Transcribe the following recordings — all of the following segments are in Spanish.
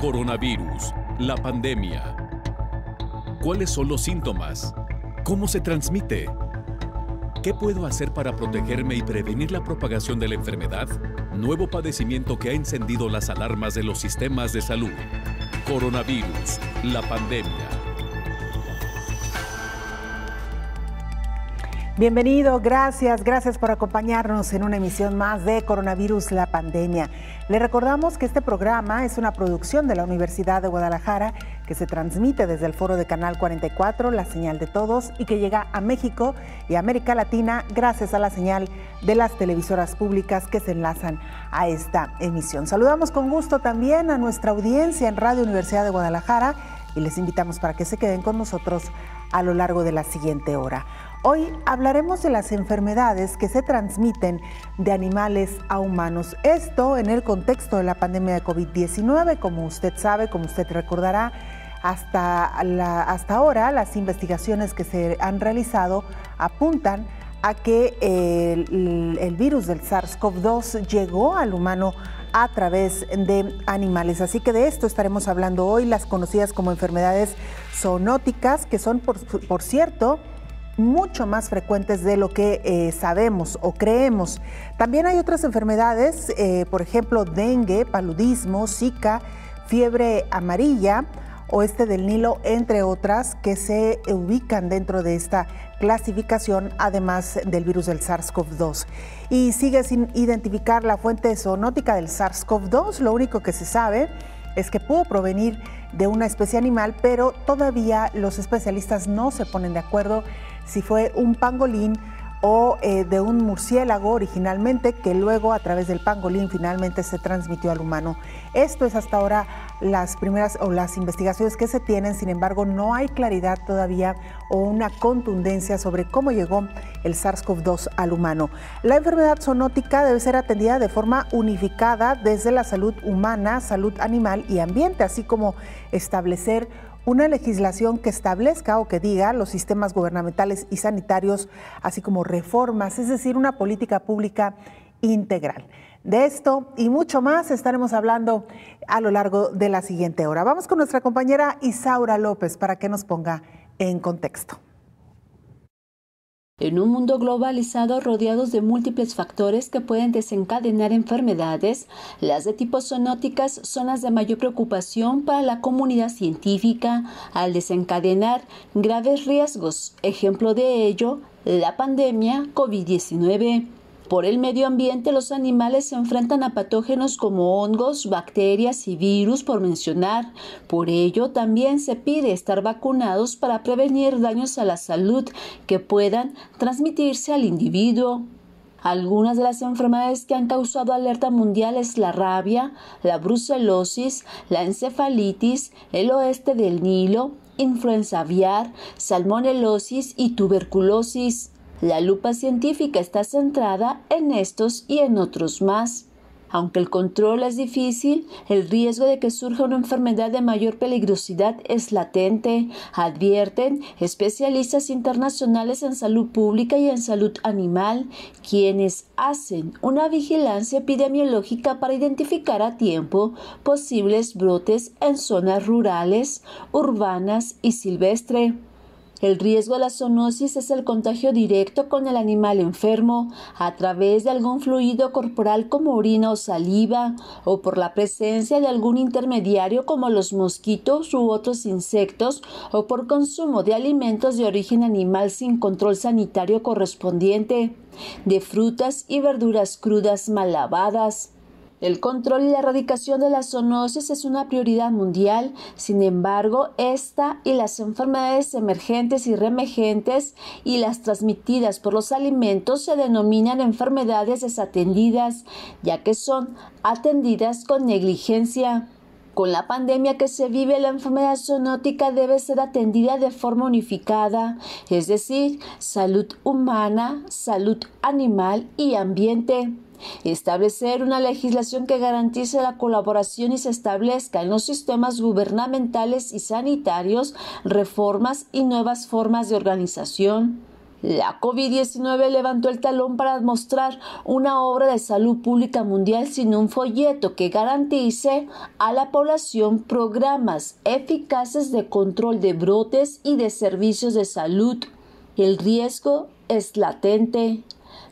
Coronavirus, la pandemia. ¿Cuáles son los síntomas? ¿Cómo se transmite? ¿Qué puedo hacer para protegerme y prevenir la propagación de la enfermedad? Nuevo padecimiento que ha encendido las alarmas de los sistemas de salud. Coronavirus, la pandemia. Bienvenido, gracias, gracias por acompañarnos en una emisión más de Coronavirus la Pandemia. Le recordamos que este programa es una producción de la Universidad de Guadalajara que se transmite desde el foro de Canal 44, la señal de todos, y que llega a México y América Latina gracias a la señal de las televisoras públicas que se enlazan a esta emisión. Saludamos con gusto también a nuestra audiencia en Radio Universidad de Guadalajara y les invitamos para que se queden con nosotros a lo largo de la siguiente hora. Hoy hablaremos de las enfermedades que se transmiten de animales a humanos. Esto en el contexto de la pandemia de COVID-19, como usted sabe, como usted recordará, hasta, hasta ahora las investigaciones que se han realizado apuntan a que el, virus del SARS-CoV-2 llegó al humano a través de animales. Así que de esto estaremos hablando hoy, las conocidas como enfermedades zoonóticas, que son, por, por cierto, mucho más frecuentes de lo que eh, sabemos o creemos. También hay otras enfermedades, eh, por ejemplo, dengue, paludismo, zika, fiebre amarilla, oeste del Nilo, entre otras, que se ubican dentro de esta clasificación, además del virus del SARS-CoV-2. Y sigue sin identificar la fuente zoonótica del SARS-CoV-2, lo único que se sabe es que pudo provenir de una especie animal, pero todavía los especialistas no se ponen de acuerdo si fue un pangolín, o eh, de un murciélago originalmente que luego a través del pangolín finalmente se transmitió al humano. Esto es hasta ahora las primeras o las investigaciones que se tienen, sin embargo no hay claridad todavía o una contundencia sobre cómo llegó el SARS-CoV-2 al humano. La enfermedad zoonótica debe ser atendida de forma unificada desde la salud humana, salud animal y ambiente, así como establecer una legislación que establezca o que diga los sistemas gubernamentales y sanitarios, así como reformas, es decir, una política pública integral. De esto y mucho más estaremos hablando a lo largo de la siguiente hora. Vamos con nuestra compañera Isaura López para que nos ponga en contexto. En un mundo globalizado rodeados de múltiples factores que pueden desencadenar enfermedades, las de tipo zoonóticas son las de mayor preocupación para la comunidad científica al desencadenar graves riesgos, ejemplo de ello, la pandemia COVID-19. Por el medio ambiente, los animales se enfrentan a patógenos como hongos, bacterias y virus, por mencionar. Por ello, también se pide estar vacunados para prevenir daños a la salud que puedan transmitirse al individuo. Algunas de las enfermedades que han causado alerta mundial es la rabia, la brucelosis, la encefalitis, el oeste del Nilo, influenza aviar, salmonelosis y tuberculosis. La lupa científica está centrada en estos y en otros más. Aunque el control es difícil, el riesgo de que surja una enfermedad de mayor peligrosidad es latente, advierten especialistas internacionales en salud pública y en salud animal, quienes hacen una vigilancia epidemiológica para identificar a tiempo posibles brotes en zonas rurales, urbanas y silvestre. El riesgo de la zoonosis es el contagio directo con el animal enfermo a través de algún fluido corporal como orina o saliva o por la presencia de algún intermediario como los mosquitos u otros insectos o por consumo de alimentos de origen animal sin control sanitario correspondiente, de frutas y verduras crudas mal lavadas el control y la erradicación de la zoonosis es una prioridad mundial, sin embargo, esta y las enfermedades emergentes y remergentes y las transmitidas por los alimentos se denominan enfermedades desatendidas, ya que son atendidas con negligencia. Con la pandemia que se vive, la enfermedad zoonótica debe ser atendida de forma unificada, es decir, salud humana, salud animal y ambiente establecer una legislación que garantice la colaboración y se establezca en los sistemas gubernamentales y sanitarios reformas y nuevas formas de organización. La COVID-19 levantó el talón para mostrar una obra de salud pública mundial sin un folleto que garantice a la población programas eficaces de control de brotes y de servicios de salud. El riesgo es latente.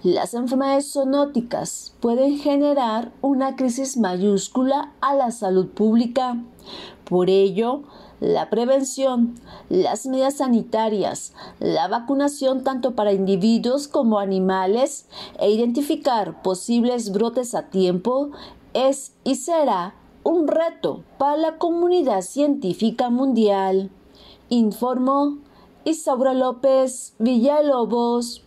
Las enfermedades zoonóticas pueden generar una crisis mayúscula a la salud pública. Por ello, la prevención, las medidas sanitarias, la vacunación tanto para individuos como animales e identificar posibles brotes a tiempo es y será un reto para la comunidad científica mundial. Informó Isaura López Villalobos.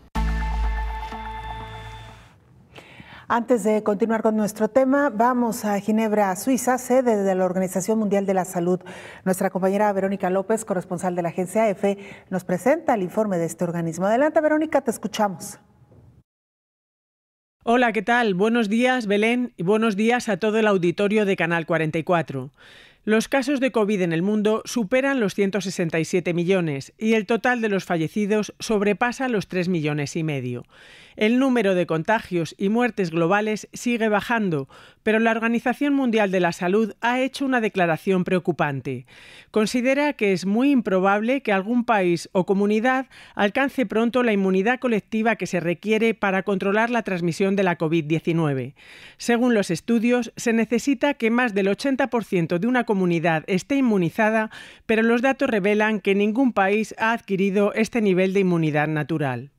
Antes de continuar con nuestro tema, vamos a Ginebra, Suiza, sede de la Organización Mundial de la Salud. Nuestra compañera Verónica López, corresponsal de la agencia EFE, e, nos presenta el informe de este organismo. Adelante, Verónica, te escuchamos. Hola, ¿qué tal? Buenos días, Belén, y buenos días a todo el auditorio de Canal 44. Los casos de COVID en el mundo superan los 167 millones y el total de los fallecidos sobrepasa los 3 millones y medio. El número de contagios y muertes globales sigue bajando, pero la Organización Mundial de la Salud ha hecho una declaración preocupante. Considera que es muy improbable que algún país o comunidad alcance pronto la inmunidad colectiva que se requiere para controlar la transmisión de la COVID-19. Según los estudios, se necesita que más del 80% de una comunidad esté inmunizada, pero los datos revelan que ningún país ha adquirido este nivel de inmunidad natural.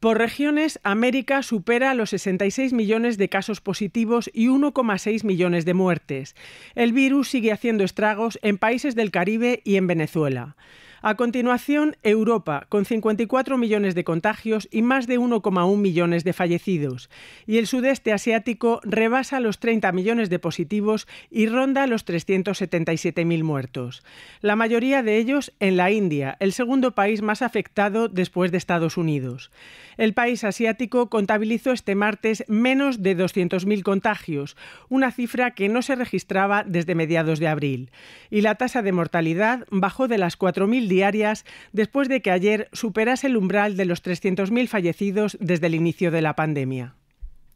Por regiones, América supera los 66 millones de casos positivos y 1,6 millones de muertes. El virus sigue haciendo estragos en países del Caribe y en Venezuela. A continuación, Europa, con 54 millones de contagios y más de 1,1 millones de fallecidos. Y el sudeste asiático rebasa los 30 millones de positivos y ronda los 377.000 muertos. La mayoría de ellos en la India, el segundo país más afectado después de Estados Unidos. El país asiático contabilizó este martes menos de 200.000 contagios, una cifra que no se registraba desde mediados de abril. Y la tasa de mortalidad bajó de las 4.000 diarias después de que ayer superase el umbral de los 300.000 fallecidos desde el inicio de la pandemia.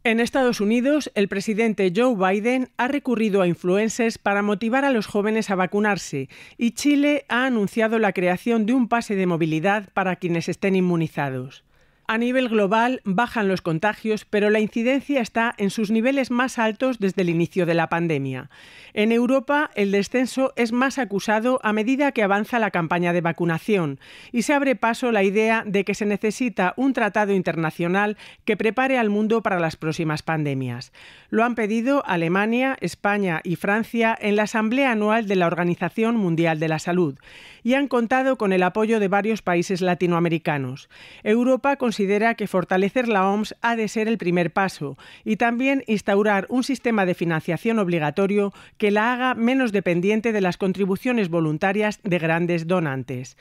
En Estados Unidos, el presidente Joe Biden ha recurrido a influencers para motivar a los jóvenes a vacunarse y Chile ha anunciado la creación de un pase de movilidad para quienes estén inmunizados. A nivel global bajan los contagios, pero la incidencia está en sus niveles más altos desde el inicio de la pandemia. En Europa, el descenso es más acusado a medida que avanza la campaña de vacunación y se abre paso la idea de que se necesita un tratado internacional que prepare al mundo para las próximas pandemias. Lo han pedido Alemania, España y Francia en la Asamblea Anual de la Organización Mundial de la Salud y han contado con el apoyo de varios países latinoamericanos. Europa con considera que fortalecer la OMS ha de ser el primer paso y también instaurar un sistema de financiación obligatorio que la haga menos dependiente de las contribuciones voluntarias de grandes donantes.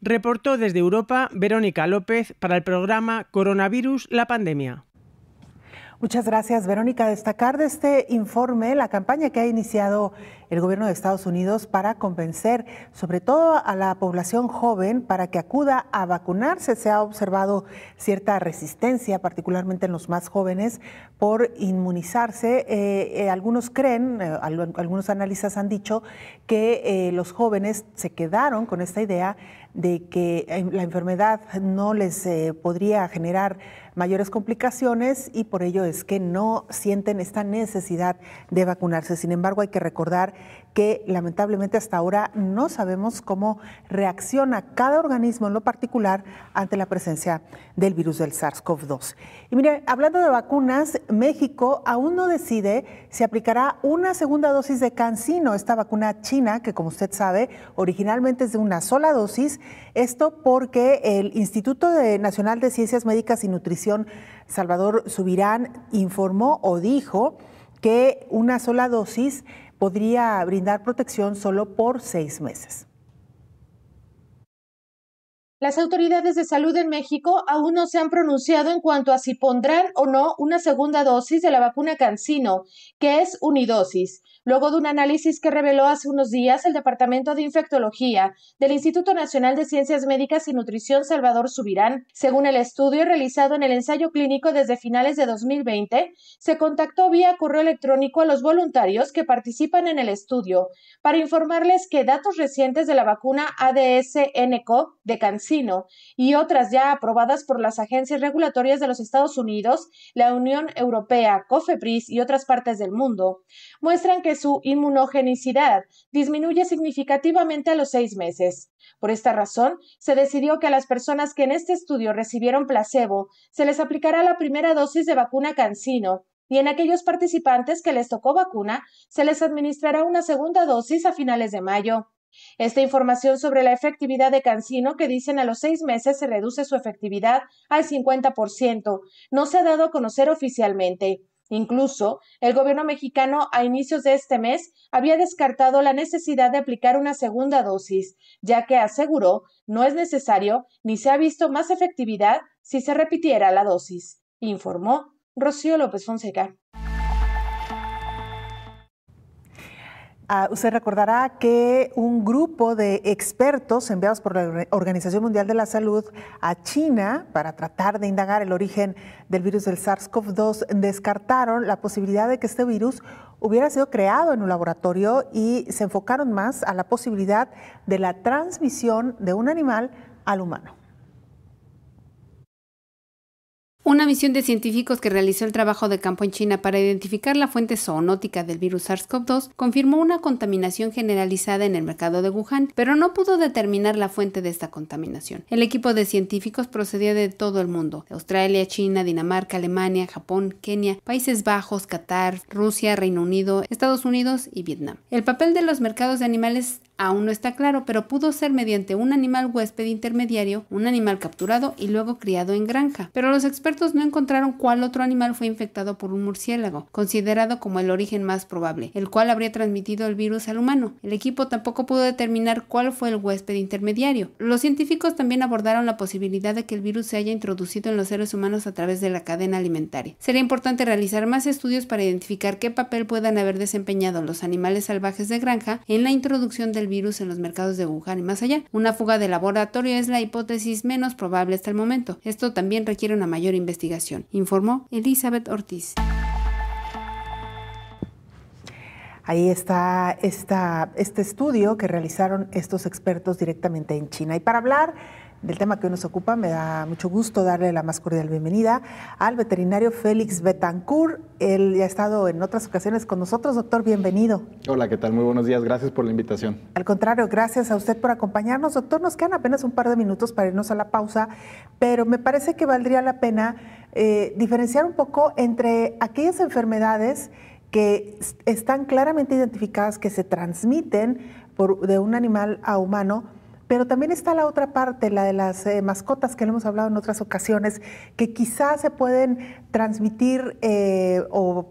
Reportó desde Europa Verónica López para el programa Coronavirus, la pandemia. Muchas gracias, Verónica. Destacar de este informe la campaña que ha iniciado el gobierno de Estados Unidos para convencer sobre todo a la población joven para que acuda a vacunarse. Se ha observado cierta resistencia, particularmente en los más jóvenes, por inmunizarse. Eh, eh, algunos creen, eh, algunos analistas han dicho que los jóvenes se quedaron con esta idea de que la enfermedad no les podría generar mayores complicaciones y por ello es que no sienten esta necesidad de vacunarse. Sin embargo, hay que recordar que lamentablemente hasta ahora no sabemos cómo reacciona cada organismo en lo particular ante la presencia del virus del SARS-CoV-2. Y miren, hablando de vacunas, México aún no decide si aplicará una segunda dosis de CanSino, esta vacuna china que como usted sabe originalmente es de una sola dosis esto porque el Instituto Nacional de Ciencias Médicas y Nutrición, Salvador Subirán, informó o dijo que una sola dosis podría brindar protección solo por seis meses. Las autoridades de salud en México aún no se han pronunciado en cuanto a si pondrán o no una segunda dosis de la vacuna Cancino, que es unidosis. Luego de un análisis que reveló hace unos días el Departamento de Infectología del Instituto Nacional de Ciencias Médicas y Nutrición Salvador Subirán, según el estudio realizado en el ensayo clínico desde finales de 2020, se contactó vía correo electrónico a los voluntarios que participan en el estudio para informarles que datos recientes de la vacuna ADS-NCO de Cancino y otras ya aprobadas por las agencias regulatorias de los Estados Unidos, la Unión Europea, COFEPRIS y otras partes del mundo, muestran que su inmunogenicidad disminuye significativamente a los seis meses. Por esta razón, se decidió que a las personas que en este estudio recibieron placebo se les aplicará la primera dosis de vacuna Cancino y en aquellos participantes que les tocó vacuna se les administrará una segunda dosis a finales de mayo. Esta información sobre la efectividad de Cancino, que dicen a los seis meses se reduce su efectividad al 50%, no se ha dado a conocer oficialmente. Incluso, el gobierno mexicano a inicios de este mes había descartado la necesidad de aplicar una segunda dosis, ya que aseguró no es necesario ni se ha visto más efectividad si se repitiera la dosis, informó Rocío López Fonseca. Ah, usted recordará que un grupo de expertos enviados por la Organización Mundial de la Salud a China para tratar de indagar el origen del virus del SARS-CoV-2 descartaron la posibilidad de que este virus hubiera sido creado en un laboratorio y se enfocaron más a la posibilidad de la transmisión de un animal al humano. Una misión de científicos que realizó el trabajo de campo en China para identificar la fuente zoonótica del virus SARS-CoV-2 confirmó una contaminación generalizada en el mercado de Wuhan, pero no pudo determinar la fuente de esta contaminación. El equipo de científicos procedía de todo el mundo, Australia, China, Dinamarca, Alemania, Japón, Kenia, Países Bajos, Qatar, Rusia, Reino Unido, Estados Unidos y Vietnam. El papel de los mercados de animales Aún no está claro, pero pudo ser mediante un animal huésped intermediario, un animal capturado y luego criado en granja. Pero los expertos no encontraron cuál otro animal fue infectado por un murciélago, considerado como el origen más probable, el cual habría transmitido el virus al humano. El equipo tampoco pudo determinar cuál fue el huésped intermediario. Los científicos también abordaron la posibilidad de que el virus se haya introducido en los seres humanos a través de la cadena alimentaria. Sería importante realizar más estudios para identificar qué papel puedan haber desempeñado los animales salvajes de granja en la introducción del virus en los mercados de Wuhan y más allá. Una fuga de laboratorio es la hipótesis menos probable hasta el momento. Esto también requiere una mayor investigación, informó Elizabeth Ortiz. Ahí está, está, este estudio que realizaron estos expertos directamente en China. Y para hablar del tema que hoy nos ocupa. Me da mucho gusto darle la más cordial bienvenida al veterinario Félix Betancourt. Él ya ha estado en otras ocasiones con nosotros. Doctor, bienvenido. Hola, ¿qué tal? Muy buenos días. Gracias por la invitación. Al contrario, gracias a usted por acompañarnos. Doctor, nos quedan apenas un par de minutos para irnos a la pausa, pero me parece que valdría la pena eh, diferenciar un poco entre aquellas enfermedades que están claramente identificadas que se transmiten de un animal a humano pero también está la otra parte, la de las eh, mascotas que lo hemos hablado en otras ocasiones, que quizás se pueden transmitir eh, o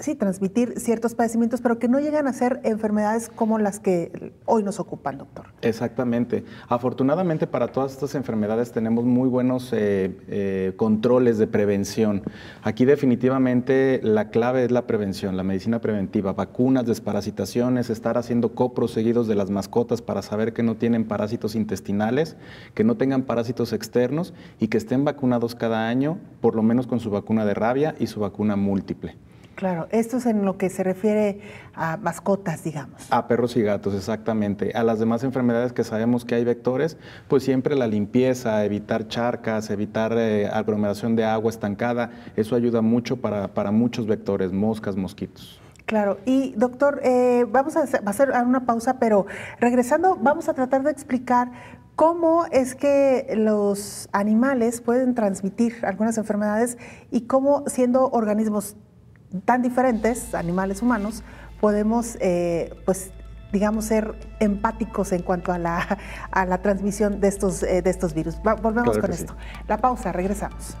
sí, transmitir ciertos padecimientos, pero que no llegan a ser enfermedades como las que hoy nos ocupan, doctor. Exactamente. Afortunadamente para todas estas enfermedades tenemos muy buenos eh, eh, controles de prevención. Aquí definitivamente la clave es la prevención, la medicina preventiva, vacunas, desparasitaciones, estar haciendo coproseguidos de las mascotas para saber que no tienen parásitos intestinales, que no tengan parásitos externos y que estén vacunados cada año, por lo menos con su vacuna de rabia y su vacuna múltiple. Claro, esto es en lo que se refiere a mascotas, digamos. A perros y gatos, exactamente. A las demás enfermedades que sabemos que hay vectores, pues siempre la limpieza, evitar charcas, evitar eh, aglomeración de agua estancada, eso ayuda mucho para, para muchos vectores, moscas, mosquitos. Claro, y doctor, eh, vamos a hacer una pausa, pero regresando vamos a tratar de explicar cómo es que los animales pueden transmitir algunas enfermedades y cómo siendo organismos tan diferentes, animales humanos, podemos, eh, pues, digamos, ser empáticos en cuanto a la, a la transmisión de estos, eh, de estos virus. volvemos con esto. La pausa, regresamos.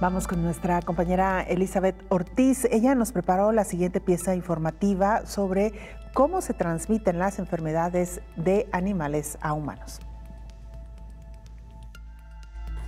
Vamos con nuestra compañera Elizabeth Ortiz. Ella nos preparó la siguiente pieza informativa sobre cómo se transmiten las enfermedades de animales a humanos.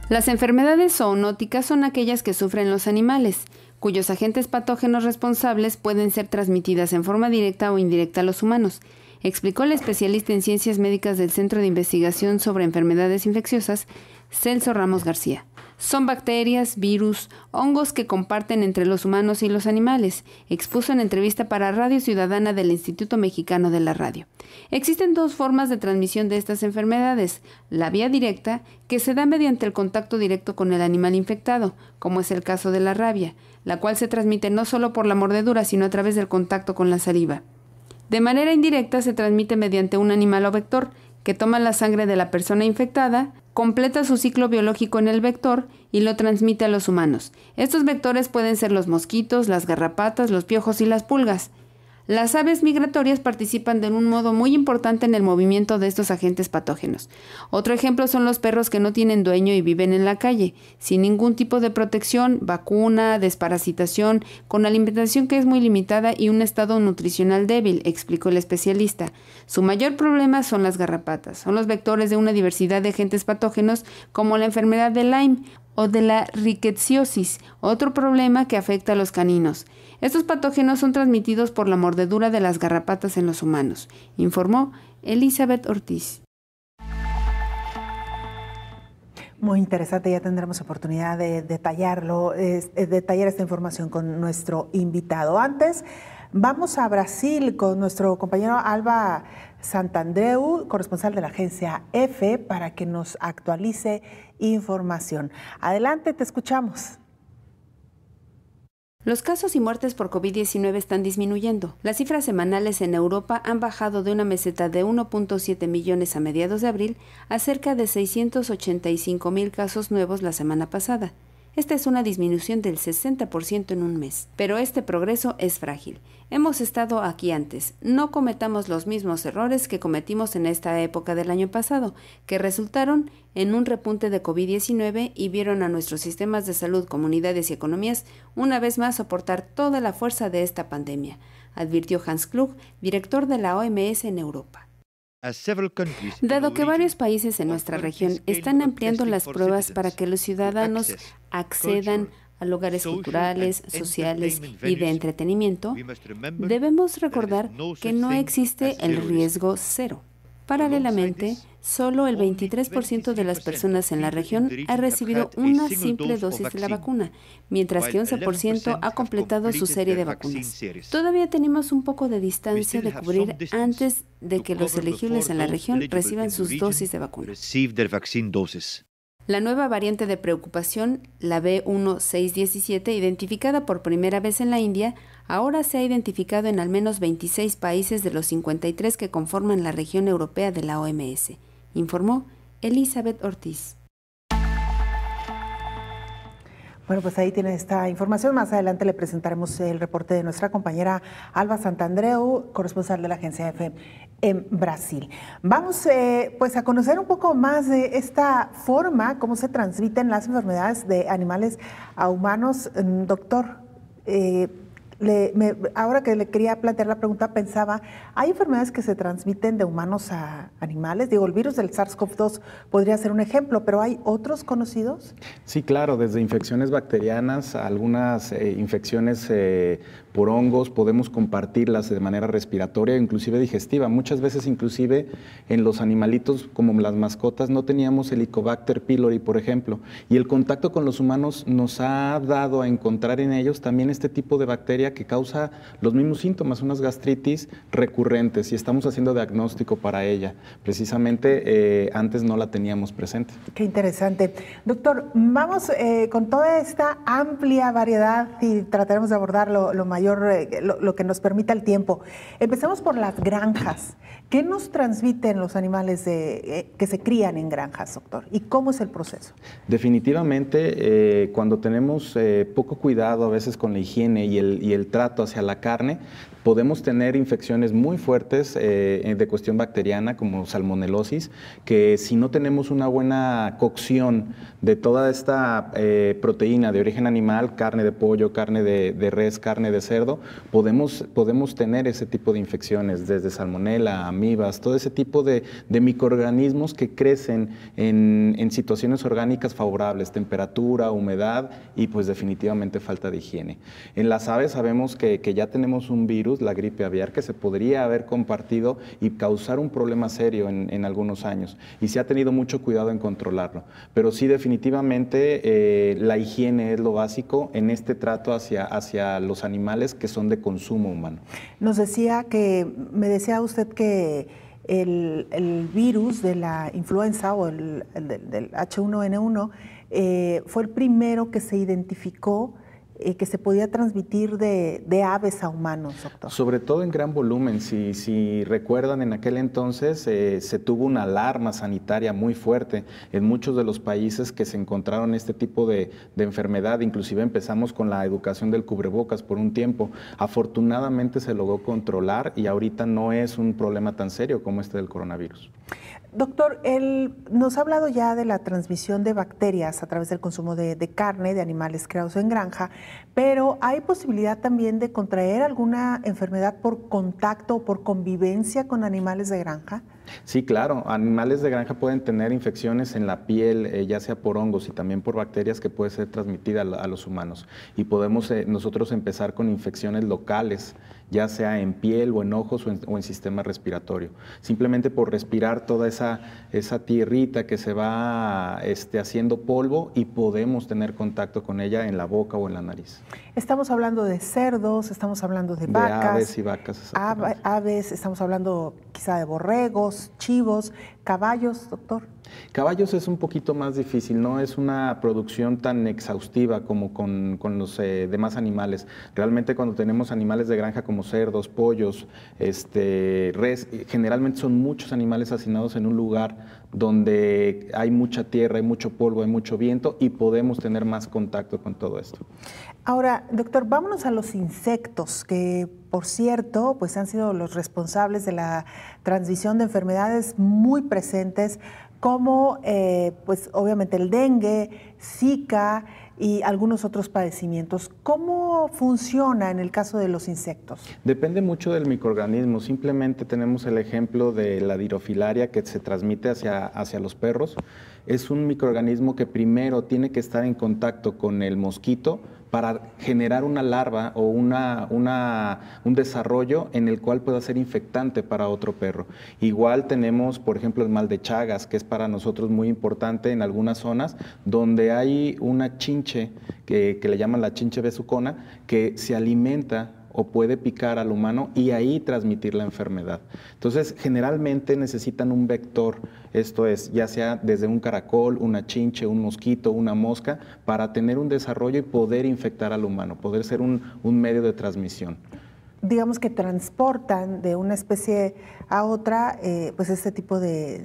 Las enfermedades zoonóticas son aquellas que sufren los animales, cuyos agentes patógenos responsables pueden ser transmitidas en forma directa o indirecta a los humanos, explicó el especialista en ciencias médicas del Centro de Investigación sobre Enfermedades Infecciosas, Celso Ramos García. Son bacterias, virus, hongos que comparten entre los humanos y los animales, expuso en entrevista para Radio Ciudadana del Instituto Mexicano de la Radio. Existen dos formas de transmisión de estas enfermedades, la vía directa, que se da mediante el contacto directo con el animal infectado, como es el caso de la rabia, la cual se transmite no solo por la mordedura, sino a través del contacto con la saliva. De manera indirecta se transmite mediante un animal o vector, que toma la sangre de la persona infectada, completa su ciclo biológico en el vector y lo transmite a los humanos. Estos vectores pueden ser los mosquitos, las garrapatas, los piojos y las pulgas. Las aves migratorias participan de un modo muy importante en el movimiento de estos agentes patógenos. Otro ejemplo son los perros que no tienen dueño y viven en la calle, sin ningún tipo de protección, vacuna, desparasitación, con alimentación que es muy limitada y un estado nutricional débil, explicó el especialista. Su mayor problema son las garrapatas, son los vectores de una diversidad de agentes patógenos como la enfermedad de Lyme o de la rickettsiosis, otro problema que afecta a los caninos. Estos patógenos son transmitidos por la mordedura de las garrapatas en los humanos, informó Elizabeth Ortiz. Muy interesante, ya tendremos oportunidad de detallarlo, eh, detallar esta información con nuestro invitado. Antes, vamos a Brasil con nuestro compañero Alba Santandreu, corresponsal de la agencia EFE, para que nos actualice información. Adelante, te escuchamos. Los casos y muertes por COVID-19 están disminuyendo. Las cifras semanales en Europa han bajado de una meseta de 1.7 millones a mediados de abril a cerca de 685 mil casos nuevos la semana pasada. Esta es una disminución del 60% en un mes, pero este progreso es frágil Hemos estado aquí antes. No cometamos los mismos errores que cometimos en esta época del año pasado, que resultaron en un repunte de COVID-19 y vieron a nuestros sistemas de salud, comunidades y economías una vez más soportar toda la fuerza de esta pandemia, advirtió Hans Klug, director de la OMS en Europa. Dado que varios países en nuestra región están ampliando las pruebas para que los ciudadanos accedan a a lugares culturales, sociales y de entretenimiento, debemos recordar que no existe el riesgo cero. Paralelamente, solo el 23% de las personas en la región ha recibido una simple dosis de la vacuna, mientras que 11% ha completado su serie de vacunas. Todavía tenemos un poco de distancia de cubrir antes de que los elegibles en la región reciban sus dosis de vacuna. La nueva variante de preocupación, la B1617, identificada por primera vez en la India, ahora se ha identificado en al menos 26 países de los 53 que conforman la región europea de la OMS, informó Elizabeth Ortiz. Bueno, pues ahí tiene esta información. Más adelante le presentaremos el reporte de nuestra compañera Alba Santandreu, corresponsal de la agencia EFE en Brasil. Vamos eh, pues a conocer un poco más de esta forma, cómo se transmiten las enfermedades de animales a humanos. Mm, doctor, eh, ahora que le quería plantear la pregunta, pensaba, ¿hay enfermedades que se transmiten de humanos a animales? Digo, el virus del SARS-CoV-2 podría ser un ejemplo, pero ¿hay otros conocidos? Sí, claro, desde infecciones bacterianas, algunas eh, infecciones eh, por hongos, podemos compartirlas de manera respiratoria, inclusive digestiva. Muchas veces, inclusive, en los animalitos como las mascotas, no teníamos Helicobacter pylori, por ejemplo. Y el contacto con los humanos nos ha dado a encontrar en ellos también este tipo de bacteria que causa los mismos síntomas, unas gastritis recurrentes, y estamos haciendo diagnóstico para ella. Precisamente, eh, antes no la teníamos presente. Qué interesante. Doctor, vamos eh, con toda esta amplia variedad y trataremos de abordar lo, lo mayor eh, lo, que nos permita el tiempo. Empezamos por las granjas. ¿Qué nos transmiten los animales eh, que se crían en granjas, doctor? ¿Y cómo es el proceso? Definitivamente, eh, cuando tenemos poco cuidado a veces con la higiene y el trato hacia la carne, podemos tener infecciones muy fuertes eh, eh, de cuestión bacteriana como salmonelosis, que si no tenemos una buena cocción de toda esta eh, proteína de origen animal, carne de pollo, carne de, de, res, carne de cerdo, podemos, podemos tener ese tipo de infecciones, desde salmonela, amibas, todo ese tipo de, de microorganismos que crecen en, en situaciones orgánicas favorables, temperatura, humedad y pues definitivamente falta de higiene. En las aves sabemos que, que ya tenemos un virus, la gripe aviar, que se podría haber compartido y causar un problema serio en, algunos años. Y se ha tenido mucho cuidado en controlarlo. Pero sí, definitivamente eh, la higiene es lo básico en este trato hacia, los animales que son de consumo humano. Nos decía que, me decía usted que... El, virus de la influenza o el, del, H1N1 eh, fue el primero que se identificó eh, que se podía transmitir de, aves a humanos, Sobre todo en gran volumen. Si, recuerdan, en aquel entonces eh, se tuvo una alarma sanitaria muy fuerte en muchos de los países que se encontraron este tipo de, de enfermedad. Inclusive empezamos con la educación del cubrebocas por un tiempo. Afortunadamente se logró controlar y ahorita no es un problema tan serio como este del coronavirus. Doctor, él nos ha hablado ya de la transmisión de bacterias a través del consumo de, de, carne de animales creados en granja, pero ¿hay posibilidad también de contraer alguna enfermedad por contacto o por convivencia con animales de granja? Sí, claro. Animales de granja pueden tener infecciones en la piel, eh, ya sea por hongos y también por bacterias que puede ser transmitida a, los humanos. Y podemos eh, nosotros empezar con infecciones locales, ya sea en piel o en ojos o en, sistema respiratorio. Simplemente por respirar toda esa, esa tierrita que se va este, haciendo polvo y podemos tener contacto con ella en la boca o en la nariz. Estamos hablando de cerdos, estamos hablando de vacas. aves y vacas. aves, estamos hablando quizá de borregos chivos, caballos, doctor. Caballos es un poquito más difícil, no es una producción tan exhaustiva como con, con los eh, demás animales. Realmente cuando tenemos animales de granja como cerdos, pollos, este, res, generalmente son muchos animales hacinados en un lugar donde hay mucha tierra, hay mucho polvo, hay mucho viento y podemos tener más contacto con todo esto. Ahora, doctor, vámonos a los insectos, que por cierto, pues han sido los responsables de la transmisión de enfermedades muy presentes como eh, pues obviamente el dengue, Zika y algunos otros padecimientos. ¿Cómo funciona en el caso de los insectos? Depende mucho del microorganismo. Simplemente tenemos el ejemplo de la dirofilaria que se transmite hacia los perros. Es un microorganismo que primero tiene que estar en contacto con el mosquito para generar una larva o una, un desarrollo en el cual pueda ser infectante para otro perro. Igual tenemos, por ejemplo, el mal de Chagas, que es para nosotros muy importante en algunas zonas donde hay una chinche que, que le llaman la chinche besucona, que se alimenta o puede picar al humano y ahí transmitir la enfermedad. Entonces, generalmente necesitan un vector, esto es, ya sea desde un caracol, una chinche, un mosquito, una mosca, para tener un desarrollo y poder infectar al humano, poder ser un, medio de transmisión. Digamos que transportan de una especie a otra, eh, pues este tipo de,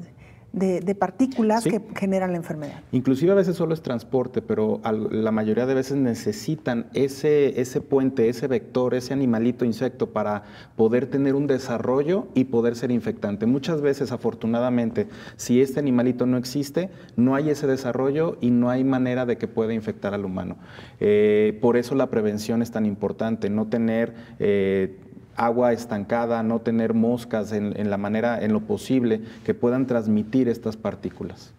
de, partículas que generan la enfermedad. Inclusive a veces solo es transporte, pero la mayoría de veces necesitan ese, ese puente, ese vector, ese animalito, insecto, para poder tener un desarrollo y poder ser infectante. Muchas veces, afortunadamente, si este animalito no existe, no hay ese desarrollo y no hay manera de que pueda infectar al humano. Eh, por eso la prevención es tan importante, no tener... Eh, agua estancada, no tener moscas en, la manera, en lo posible, que puedan transmitir estas partículas.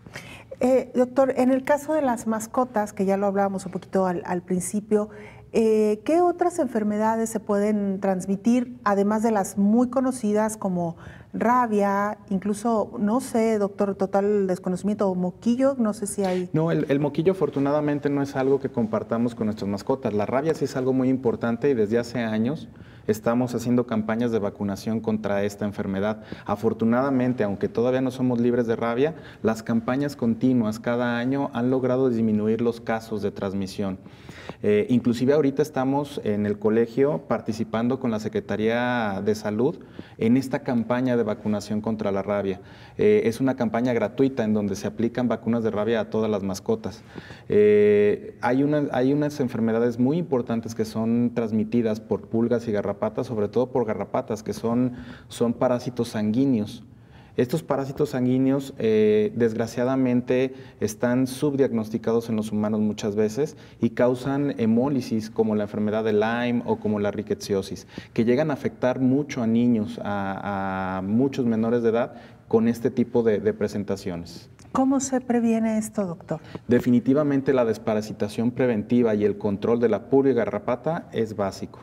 Eh, doctor, en el caso de las mascotas, que ya lo hablábamos un poquito al, principio, eh, ¿qué otras enfermedades se pueden transmitir, además de las muy conocidas como rabia, incluso, no sé, doctor, total desconocimiento, o moquillo, no sé si hay. No, el, el, moquillo afortunadamente no es algo que compartamos con nuestras mascotas. La rabia sí es algo muy importante y desde hace años estamos haciendo campañas de vacunación contra esta enfermedad. Afortunadamente, aunque todavía no somos libres de rabia, las campañas continuas cada año han logrado disminuir los casos de transmisión. Eh, inclusive ahorita estamos en el colegio participando con la Secretaría de Salud en esta campaña de vacunación contra la rabia. Eh, es una campaña gratuita en donde se aplican vacunas de rabia a todas las mascotas. Eh, hay, una, hay unas enfermedades muy importantes que son transmitidas por pulgas y garrapatas sobre todo por garrapatas, que son, parásitos sanguíneos. Estos parásitos sanguíneos, eh, desgraciadamente, están subdiagnosticados en los humanos muchas veces y causan hemólisis, como la enfermedad de Lyme o como la rickettsiosis que llegan a afectar mucho a niños, a, muchos menores de edad, con este tipo de, presentaciones. ¿Cómo se previene esto, doctor? Definitivamente la desparasitación preventiva y el control de la pulga y garrapata es básico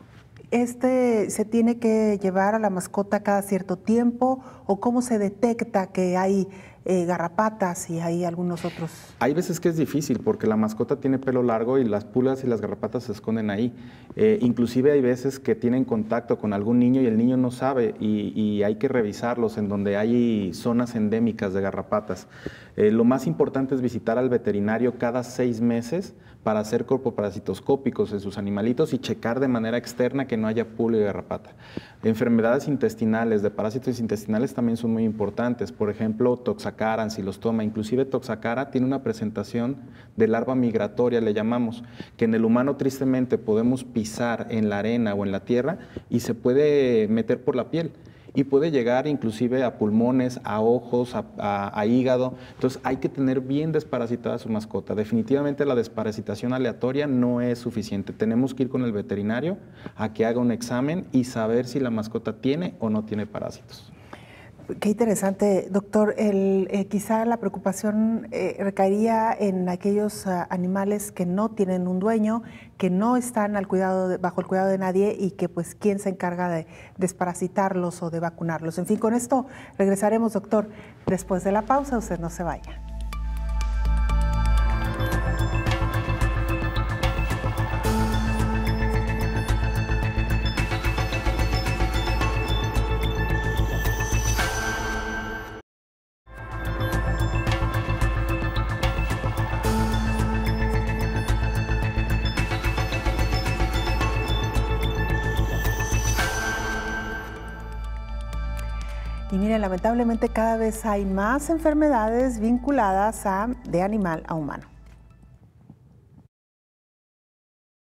este se tiene que llevar a la mascota cada cierto tiempo o cómo se detecta que hay eh, garrapatas y hay algunos otros. Hay veces que es difícil porque la mascota tiene pelo largo y las pulgas y las garrapatas se esconden ahí. Eh, inclusive hay veces que tienen contacto con algún niño y el niño no sabe y, hay que revisarlos en donde hay zonas endémicas de garrapatas. Eh, lo más importante es visitar al veterinario cada seis meses para hacer corpoparasitoscópicos en sus animalitos y checar de manera externa que no haya pulga y garrapata. Enfermedades intestinales, de parásitos intestinales también son muy importantes, por ejemplo, toxacara, toma, inclusive toxacara tiene una presentación de larva migratoria, le llamamos, que en el humano tristemente podemos pisar en la arena o en la tierra y se puede meter por la piel y puede llegar inclusive a pulmones, a ojos, a, hígado. Entonces hay que tener bien desparasitada su mascota. Definitivamente la desparasitación aleatoria no es suficiente. Tenemos que ir con el veterinario a que haga un examen y saber si la mascota tiene o no tiene parásitos. Qué interesante, doctor. El, eh, quizá la preocupación eh, recaería en aquellos ah, animales que no tienen un dueño, que no están al cuidado bajo el cuidado de nadie y que pues quién se encarga de desparasitarlos o de vacunarlos. En fin, con esto regresaremos, doctor, después de la pausa. Usted no se vaya. lamentablemente cada vez hay más enfermedades vinculadas de animal a humano.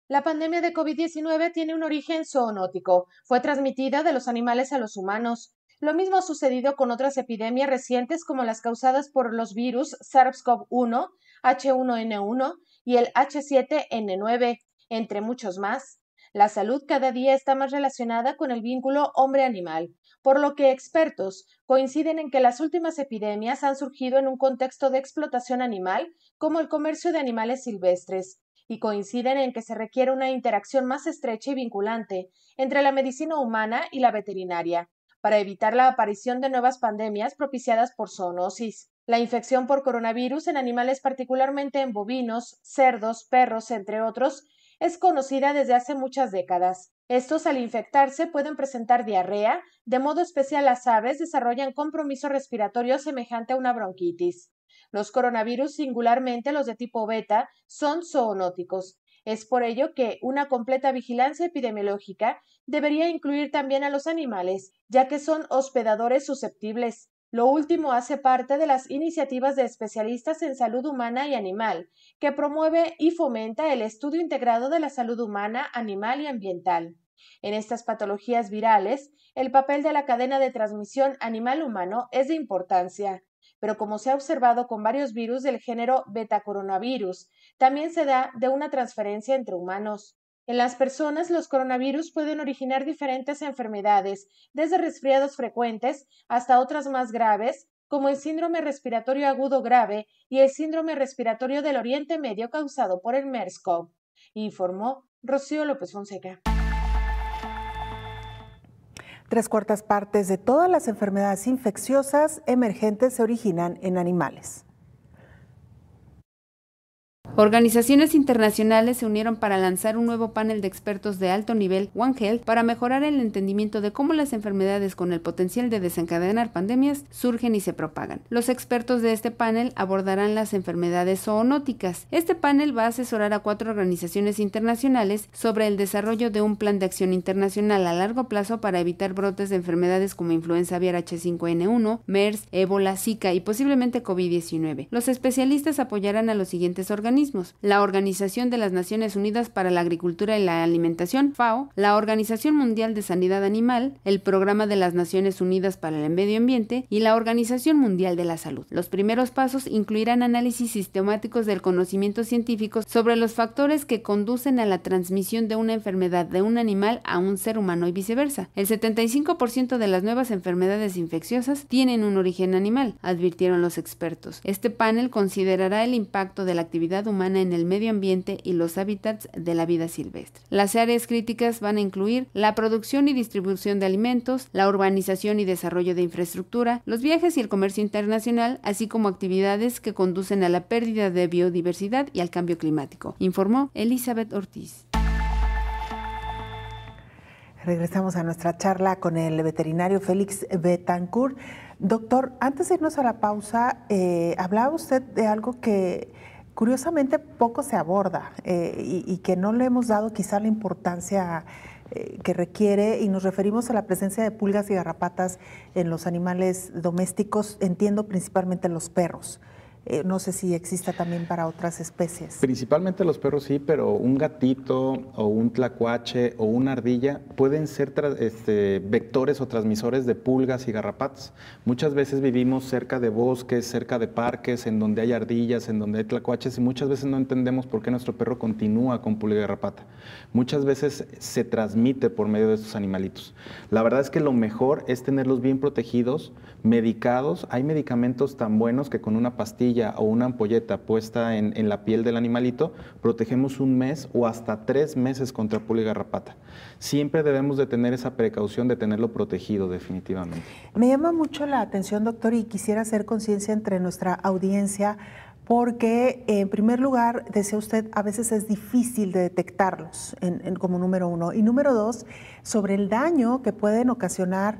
La pandemia de COVID-19 tiene un origen zoonótico. Fue transmitida de los animales a los humanos. Lo mismo ha sucedido con otras epidemias recientes como las causadas por los virus SARS-CoV-1, H1N1 y el H7N9, entre muchos más. La salud cada día está más relacionada con el vínculo hombre-animal por lo que expertos coinciden en que las últimas epidemias han surgido en un contexto de explotación animal, como el comercio de animales silvestres, y coinciden en que se requiere una interacción más estrecha y vinculante entre la medicina humana y la veterinaria, para evitar la aparición de nuevas pandemias propiciadas por zoonosis. La infección por coronavirus en animales, particularmente en bovinos, cerdos, perros, entre otros, es conocida desde hace muchas décadas. Estos, al infectarse, pueden presentar diarrea, de modo especial las aves desarrollan compromiso respiratorio semejante a una bronquitis. Los coronavirus, singularmente los de tipo beta, son zoonóticos. Es por ello que una completa vigilancia epidemiológica debería incluir también a los animales, ya que son hospedadores susceptibles. Lo último hace parte de las iniciativas de especialistas en salud humana y animal, que promueve y fomenta el estudio integrado de la salud humana, animal y ambiental. En estas patologías virales, el papel de la cadena de transmisión animal-humano es de importancia, pero como se ha observado con varios virus del género beta-coronavirus, también se da de una transferencia entre humanos. En las personas, los coronavirus pueden originar diferentes enfermedades, desde resfriados frecuentes hasta otras más graves, como el síndrome respiratorio agudo grave y el síndrome respiratorio del Oriente Medio causado por el MERS-CoV, informó Rocío López Fonseca. Tres cuartas partes de todas las enfermedades infecciosas emergentes se originan en animales. Organizaciones internacionales se unieron para lanzar un nuevo panel de expertos de alto nivel, One Health, para mejorar el entendimiento de cómo las enfermedades con el potencial de desencadenar pandemias surgen y se propagan. Los expertos de este panel abordarán las enfermedades zoonóticas. Este panel va a asesorar a cuatro organizaciones internacionales sobre el desarrollo de un plan de acción internacional a largo plazo para evitar brotes de enfermedades como influenza aviar H5N1, MERS, ébola, Zika y posiblemente COVID-19. Los especialistas apoyarán a los siguientes organismos la Organización de las Naciones Unidas para la Agricultura y la Alimentación, FAO, la Organización Mundial de Sanidad Animal, el Programa de las Naciones Unidas para el Medio Ambiente y la Organización Mundial de la Salud. Los primeros pasos incluirán análisis sistemáticos del conocimiento científico sobre los factores que conducen a la transmisión de una enfermedad de un animal a un ser humano y viceversa. El 75% de las nuevas enfermedades infecciosas tienen un origen animal, advirtieron los expertos. Este panel considerará el impacto de la actividad humana en el medio ambiente y los hábitats de la vida silvestre. Las áreas críticas van a incluir la producción y distribución de alimentos, la urbanización y desarrollo de infraestructura, los viajes y el comercio internacional, así como actividades que conducen a la pérdida de biodiversidad y al cambio climático, informó Elizabeth Ortiz. Regresamos a nuestra charla con el veterinario Félix Betancourt. Doctor, antes de irnos a la pausa, eh, hablaba usted de algo que curiosamente poco se aborda eh, y, que no le hemos dado quizá la importancia eh, que requiere y nos referimos a la presencia de pulgas y garrapatas en los animales domésticos, entiendo principalmente los perros. Eh, no sé si exista también para otras especies. Principalmente los perros sí, pero un gatito o un tlacuache o una ardilla pueden ser este, vectores o transmisores de pulgas y garrapatas. Muchas veces vivimos cerca de bosques, cerca de parques, en donde hay ardillas, en donde hay tlacuaches y muchas veces no entendemos por qué nuestro perro continúa con pulga y garrapata. Muchas veces se transmite por medio de estos animalitos. La verdad es que lo mejor es tenerlos bien protegidos medicados, hay medicamentos tan buenos que con una pastilla o una ampolleta puesta en, la piel del animalito protegemos un mes o hasta tres meses contra pulga y garrapata. Siempre debemos de tener esa precaución de tenerlo protegido definitivamente. Me llama mucho la atención, doctor, y quisiera hacer conciencia entre nuestra audiencia porque en primer lugar, decía usted, a veces es difícil de detectarlos en, como número uno. Y número dos, sobre el daño que pueden ocasionar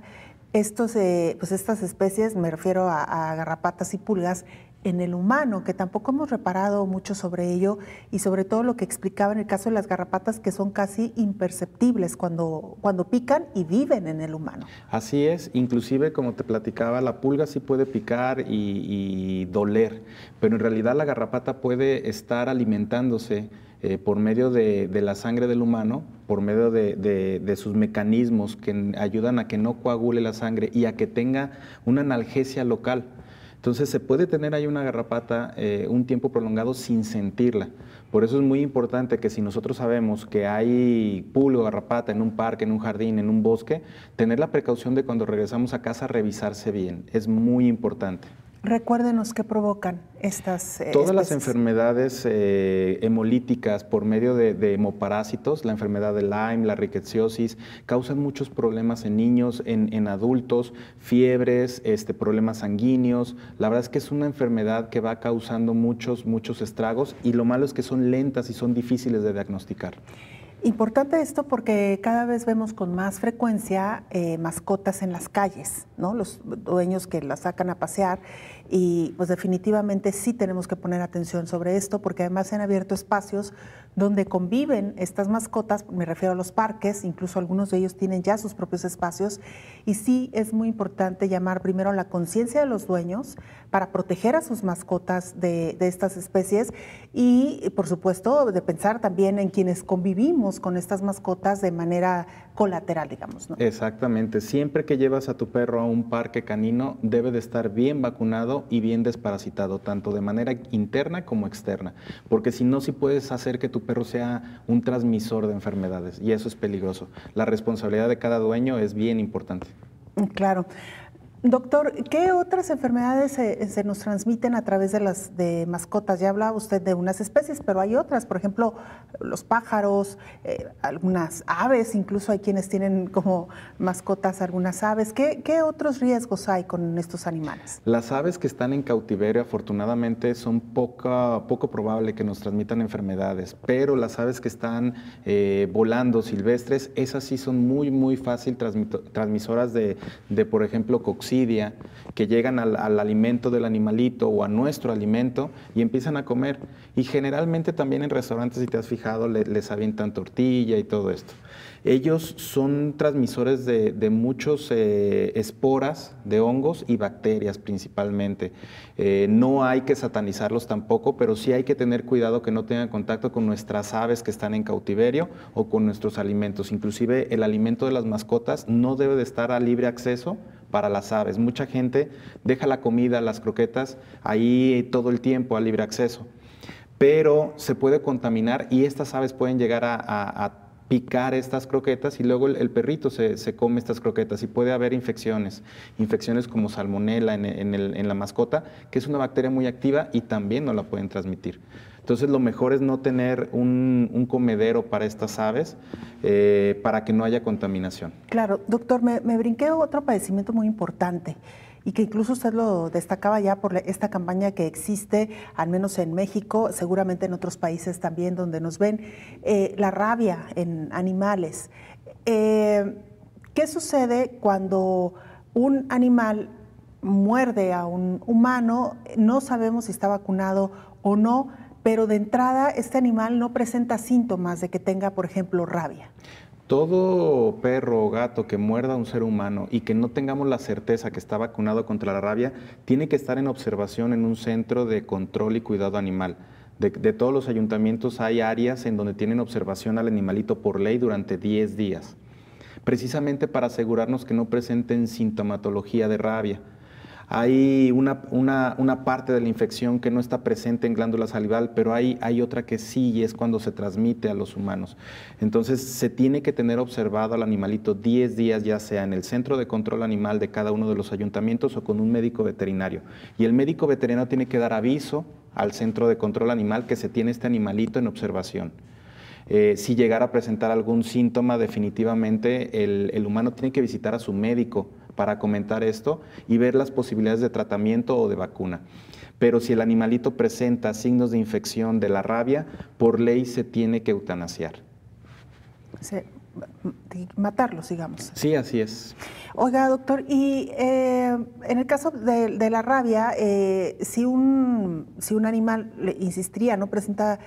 estos, eh, pues estas especies, me refiero a, garrapatas y pulgas, en el humano, que tampoco hemos reparado mucho sobre ello y sobre todo lo que explicaba en el caso de las garrapatas que son casi imperceptibles cuando, cuando pican y viven en el humano. Así es, inclusive como te platicaba, la pulga sí puede picar y doler, pero en realidad la garrapata puede estar alimentándose eh, por medio de, la sangre del humano, por medio de, sus mecanismos que ayudan a que no coagule la sangre y a que tenga una analgesia local. Entonces se puede tener ahí una garrapata eh, un tiempo prolongado sin sentirla. Por eso es muy importante que si nosotros sabemos que hay o garrapata en un parque, en un jardín, en un bosque, tener la precaución de cuando regresamos a casa revisarse bien. Es muy importante. Recuérdenos qué provocan estas. Eh, Todas las enfermedades eh, hemolíticas por medio de, hemoparásitos, la enfermedad de Lyme, la riqueciosis, causan muchos problemas en niños, en, en, adultos, fiebres, este, problemas sanguíneos. La verdad es que es una enfermedad que va causando muchos, muchos estragos y lo malo es que son lentas y son difíciles de diagnosticar. Importante esto porque cada vez vemos con más frecuencia eh, mascotas en las calles, ¿no? Los dueños que las sacan a pasear y pues definitivamente sí tenemos que poner atención sobre esto porque además se han abierto espacios donde conviven estas mascotas, me refiero a los parques, incluso algunos de ellos tienen ya sus propios espacios y sí es muy importante llamar primero la conciencia de los dueños para proteger a sus mascotas de, de estas especies y por supuesto de pensar también en quienes convivimos con estas mascotas de manera colateral, digamos. ¿no? Exactamente. Siempre que llevas a tu perro a un parque canino, debe de estar bien vacunado y bien desparasitado, tanto de manera interna como externa, porque si no, sí puedes hacer que tu perro sea un transmisor de enfermedades y eso es peligroso. La responsabilidad de cada dueño es bien importante. Mm, claro. Doctor, ¿qué otras enfermedades se, nos transmiten a través de las de mascotas? Ya hablaba usted de unas especies, pero hay otras, por ejemplo, los pájaros, eh, algunas aves, incluso hay quienes tienen como mascotas algunas aves. ¿Qué, otros riesgos hay con estos animales? Las aves que están en cautiverio, afortunadamente, son poca, poco probable que nos transmitan enfermedades, pero las aves que están eh, volando silvestres, esas sí son muy, muy fácil transmisoras de, por ejemplo, coccinos que llegan al, alimento del animalito o a nuestro alimento y empiezan a comer. Y generalmente también en restaurantes, si te has fijado, le, les avientan tortilla y todo esto. Ellos son transmisores de, de muchos eh, esporas de hongos y bacterias principalmente. Eh, no hay que satanizarlos tampoco, pero sí hay que tener cuidado que no tengan contacto con nuestras aves que están en cautiverio o con nuestros alimentos. Inclusive el alimento de las mascotas no debe de estar a libre acceso para las aves. Mucha gente deja la comida, las croquetas ahí todo el tiempo a libre acceso, pero se puede contaminar y estas aves pueden llegar a, picar estas croquetas y luego el, perrito se, come estas croquetas y puede haber infecciones, infecciones como salmonela en, la mascota, que es una bacteria muy activa y también no la pueden transmitir. Entonces lo mejor es no tener un, comedero para estas aves eh, para que no haya contaminación. Claro, doctor, me, brinqué otro padecimiento muy importante y que incluso usted lo destacaba ya por esta campaña que existe, al menos en México, seguramente en otros países también donde nos ven, eh, la rabia en animales. Eh, ¿Qué sucede cuando un animal muerde a un humano? No sabemos si está vacunado o no pero de entrada este animal no presenta síntomas de que tenga, por ejemplo, rabia. Todo perro o gato que muerda a un ser humano y que no tengamos la certeza que está vacunado contra la rabia, tiene que estar en observación en un centro de control y cuidado animal. De, todos los ayuntamientos hay áreas en donde tienen observación al animalito por ley durante 10 días, precisamente para asegurarnos que no presenten sintomatología de rabia. Hay una, parte de la infección que no está presente en glándula salival, pero hay, otra que sí y es cuando se transmite a los humanos. Entonces se tiene que tener observado al animalito 10 días, ya sea en el centro de control animal de cada uno de los ayuntamientos o con un médico veterinario. Y el médico veterinario tiene que dar aviso al centro de control animal que se tiene este animalito en observación. Eh, si llegara a presentar algún síntoma, definitivamente el, el humano tiene que visitar a su médico para comentar esto y ver las posibilidades de tratamiento o de vacuna. Pero si el animalito presenta signos de infección de la rabia, por ley se tiene que eutanasiar. Sí matarlo, digamos. Sí, así es. Oiga, doctor, y eh, en el caso de, la rabia, eh, si, un, si un animal, insistiría, no presenta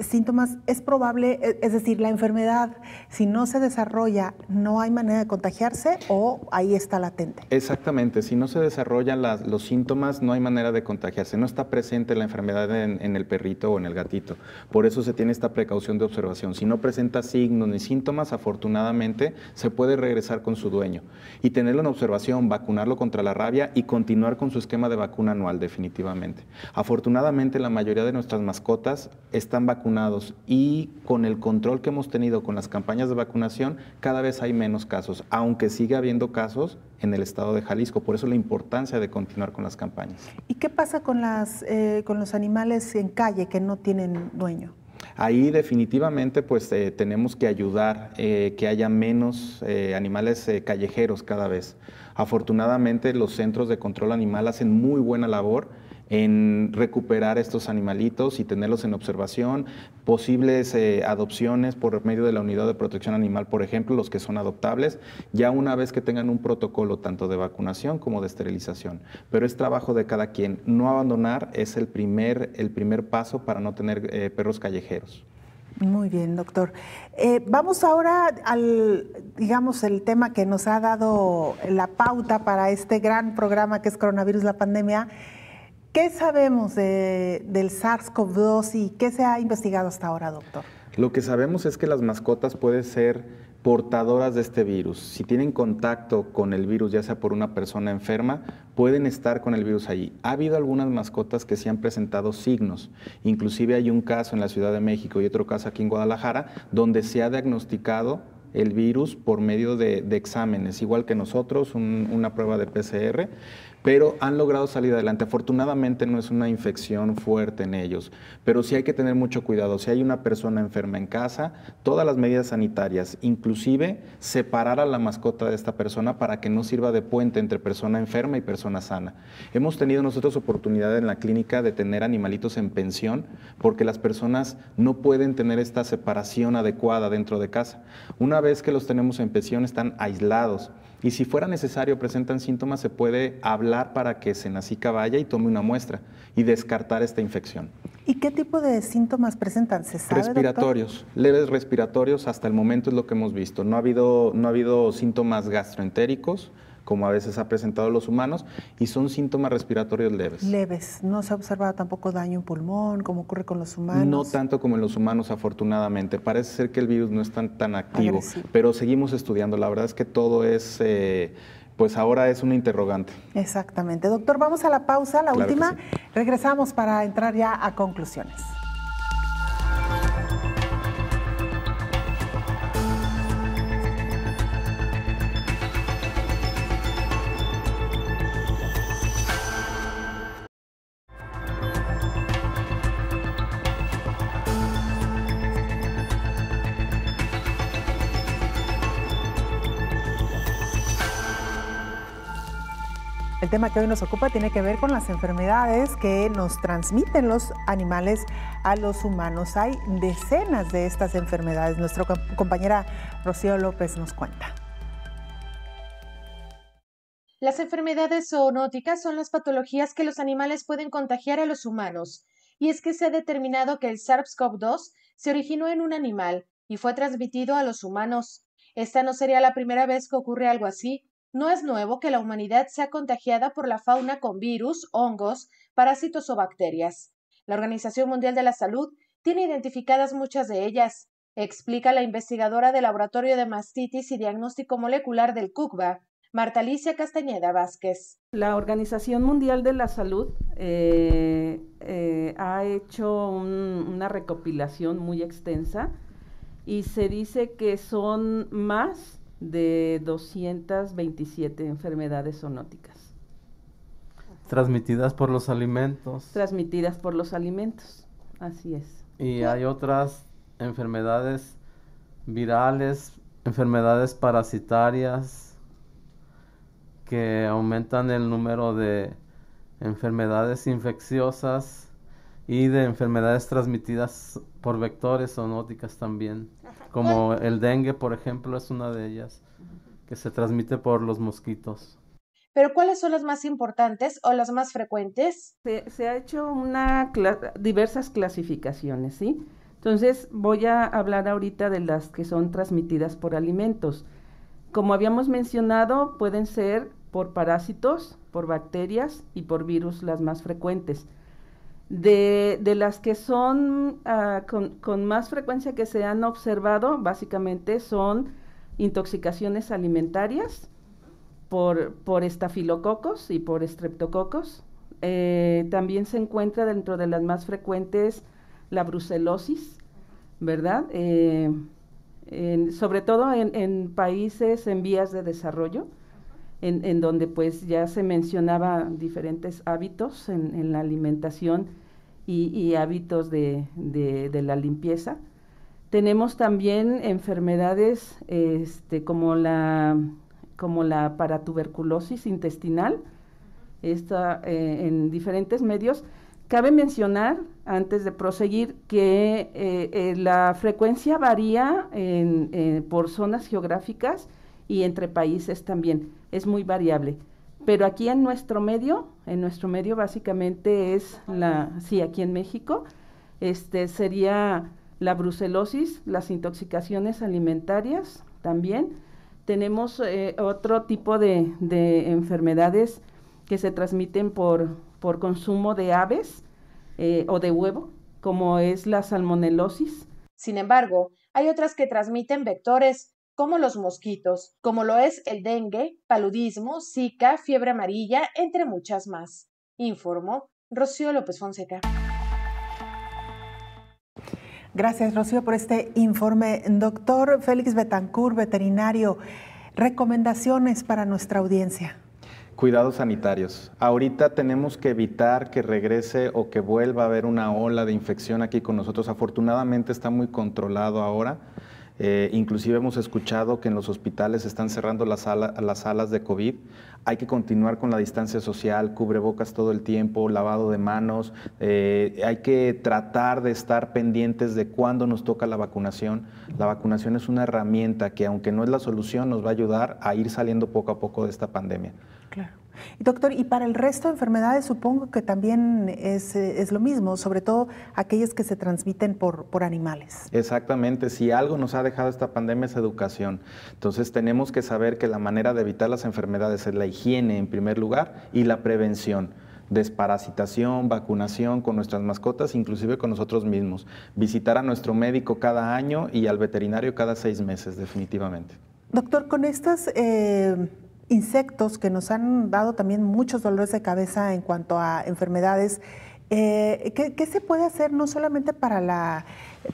síntomas, es probable, e, es decir, la enfermedad, si no se desarrolla, no hay manera de contagiarse o ahí está latente. Exactamente, si no se desarrollan los síntomas, no hay manera de contagiarse, no está presente la enfermedad en, en, el perrito o en el gatito. Por eso se tiene esta precaución de observación. Si no presenta signos ni síntomas, afortunadamente se puede regresar con su dueño y tenerlo en observación, vacunarlo contra la rabia y continuar con su esquema de vacuna anual, definitivamente. Afortunadamente, la mayoría de nuestras mascotas están vacunadas vacunados y con el control que hemos tenido con las campañas de vacunación, cada vez hay menos casos, aunque sigue habiendo casos en el estado de Jalisco. Por eso la importancia de continuar con las campañas. ¿Y qué pasa con, las, eh, con los animales en calle que no tienen dueño? Ahí definitivamente pues eh, tenemos que ayudar eh, que haya menos animales callejeros cada vez. Afortunadamente los centros de control animal hacen muy buena labor en recuperar estos animalitos y tenerlos en observación, posibles eh, adopciones por medio de la unidad de protección animal, por ejemplo, los que son adoptables, ya una vez que tengan un protocolo tanto de vacunación como de esterilización. Pero es trabajo de cada quien. No abandonar es el primer, el primer paso para no tener eh, perros callejeros. Muy bien, doctor. Eh, vamos ahora al, digamos, el tema que nos ha dado la pauta para este gran programa que es Coronavirus, la pandemia ¿Qué sabemos del SARS-CoV-2 y qué se ha investigado hasta ahora, doctor? Lo que sabemos es que las mascotas pueden ser portadoras de este virus. Si tienen contacto con el virus, ya sea por una persona enferma, pueden estar con el virus allí. Ha habido algunas mascotas que se han presentado signos. Inclusive hay un caso en la Ciudad de México y otro caso aquí en Guadalajara, donde se ha diagnosticado el virus por medio de, exámenes, igual que nosotros, una prueba de PCR pero han logrado salir adelante. Afortunadamente no es una infección fuerte en ellos, pero sí hay que tener mucho cuidado. Si hay una persona enferma en casa, todas las medidas sanitarias, inclusive separar a la mascota de esta persona para que no sirva de puente entre persona enferma y persona sana. Hemos tenido nosotros oportunidad en la clínica de tener animalitos en pensión porque las personas no pueden tener esta separación adecuada dentro de casa. Una vez que los tenemos en pensión están aislados y si fuera necesario presentan síntomas, se puede hablar para que Senacica vaya y tome una muestra y descartar esta infección. ¿Y qué tipo de síntomas presentan? ¿Se sabe, respiratorios, leves respiratorios hasta el momento es lo que hemos visto. No ha habido, no ha habido síntomas gastroentéricos, como a veces ha presentado los humanos, y son síntomas respiratorios leves. Leves. No se ha observado tampoco daño en pulmón, como ocurre con los humanos. No tanto como en los humanos, afortunadamente. Parece ser que el virus no es tan, tan activo, pero seguimos estudiando. La verdad es que todo es... Eh, pues ahora es un interrogante. Exactamente. Doctor, vamos a la pausa, la última. Regresamos para entrar ya a conclusiones. El tema que hoy nos ocupa tiene que ver con las enfermedades que nos transmiten los animales a los humanos. Hay decenas de estas enfermedades. Nuestra compañera Rocío López nos cuenta. Las enfermedades zoonóticas son las patologías que los animales pueden contagiar a los humanos. Y es que se ha determinado que el SARS-CoV-2 se originó en un animal y fue transmitido a los humanos. Esta no sería la primera vez que ocurre algo así, no es nuevo que la humanidad sea contagiada por la fauna con virus, hongos, parásitos o bacterias. La Organización Mundial de la Salud tiene identificadas muchas de ellas, explica la investigadora del Laboratorio de Mastitis y Diagnóstico Molecular del CUCBA, Marta Alicia Castañeda Vázquez. La Organización Mundial de la Salud eh, eh, ha hecho una recopilación muy extensa y se dice que son más de 227 enfermedades zoonóticas. Transmitidas por los alimentos. Transmitidas por los alimentos, así es. Y hay otras enfermedades virales, enfermedades parasitarias que aumentan el número de enfermedades infecciosas y de enfermedades transmitidas por vectores zoonóticas también, como el dengue, por ejemplo, es una de ellas, que se transmite por los mosquitos. Pero ¿cuáles son las más importantes o las más frecuentes? Se, ha hecho una diversas clasificaciones, ¿sí? Entonces voy a hablar ahorita de las que son transmitidas por alimentos. Como habíamos mencionado, pueden ser por parásitos, por bacterias y por virus las más frecuentes. De, las que son ah, con, más frecuencia que se han observado, básicamente son intoxicaciones alimentarias por, estafilococos y por estreptococos. Eh, también se encuentra dentro de las más frecuentes la brucelosis, ¿verdad? Eh, sobre todo en, países en vías de desarrollo en, donde pues ya se mencionaba diferentes hábitos en, la alimentación y, hábitos de, la limpieza. Tenemos también enfermedades este, como, la, como la paratuberculosis intestinal, eh, en diferentes medios. Cabe mencionar, antes de proseguir, que eh, eh, la frecuencia varía por zonas geográficas y entre países también. Es muy variable. Pero aquí en nuestro medio, en nuestro medio básicamente es la, sí, aquí en México, este sería la brucelosis, las intoxicaciones alimentarias también. Tenemos eh, otro tipo de, enfermedades que se transmiten por, por consumo de aves eh, o de huevo, como es la salmonelosis. Sin embargo, hay otras que transmiten vectores como los mosquitos, como lo es el dengue, paludismo, zika, fiebre amarilla, entre muchas más, informó Rocío López Fonseca. Gracias, Rocío, por este informe. Doctor Félix Betancur, veterinario, recomendaciones para nuestra audiencia cuidados sanitarios. Ahorita tenemos que evitar que regrese o que vuelva a haber una ola de infección aquí con nosotros. Afortunadamente está muy controlado ahora. Eh, inclusive hemos escuchado que en los hospitales están cerrando las, sala, las salas de COVID. Hay que continuar con la distancia social, cubrebocas todo el tiempo, lavado de manos. Eh, hay que tratar de estar pendientes de cuándo nos toca la vacunación. La vacunación es una herramienta que, aunque no es la solución, nos va a ayudar a ir saliendo poco a poco de esta pandemia. Claro. Doctor, y para el resto de enfermedades supongo que también es, eh, lo mismo, sobre todo aquellas que se transmiten por, animales. Exactamente, si algo nos ha dejado esta pandemia es educación. Entonces tenemos que saber que la manera de evitar las enfermedades es la higiene en primer lugar y la prevención desparasitación, vacunación con nuestras mascotas, inclusive con nosotros mismos. Visitar a nuestro médico cada año y al veterinario cada seis meses, definitivamente. Doctor, con estas eh, insectos que nos han dado también muchos dolores de cabeza en cuanto a enfermedades. Eh, ¿qué, se puede hacer no solamente para la